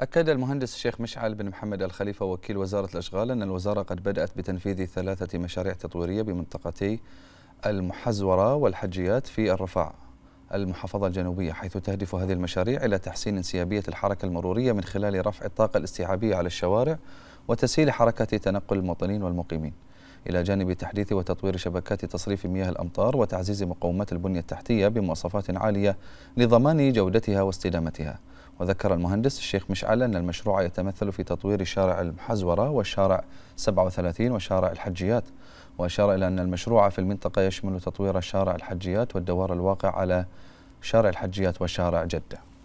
أكد المهندس الشيخ مشعل بن محمد الخليفة وكيل وزارة الأشغال أن الوزارة قد بدأت بتنفيذ ثلاثة مشاريع تطويرية بمنطقتي المحزورة والحجيات في الرفاع المحافظة الجنوبية حيث تهدف هذه المشاريع إلى تحسين انسيابية الحركة المرورية من خلال رفع الطاقة الاستيعابية على الشوارع وتسهيل حركة تنقل المواطنين والمقيمين إلى جانب تحديث وتطوير شبكات تصريف مياه الأمطار وتعزيز مقومات البنية التحتية بمواصفات عالية لضمان جودتها واستدامتها وذكر المهندس الشيخ مشعل أن المشروع يتمثل في تطوير شارع المحزورة وشارع 37 وشارع الحجيات وأشار إلى أن المشروع في المنطقة يشمل تطوير شارع الحجيات والدوار الواقع على شارع الحجيات وشارع جدة